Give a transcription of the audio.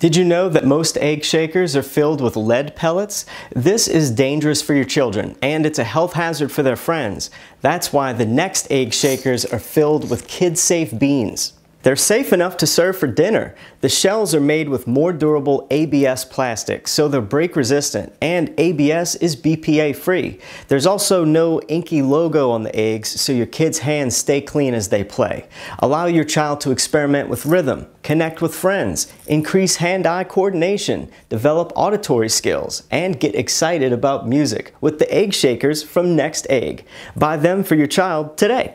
Did you know that most egg shakers are filled with lead pellets? This is dangerous for your children, and it's a health hazard for their friends. That's why the next egg shakers are filled with kid-safe beans. They're safe enough to serve for dinner. The shells are made with more durable ABS plastic, so they're break resistant, and ABS is BPA free. There's also no inky logo on the eggs, so your kids' hands stay clean as they play. Allow your child to experiment with rhythm, connect with friends, increase hand-eye coordination, develop auditory skills, and get excited about music with the egg shakers from Next Egg. Buy them for your child today.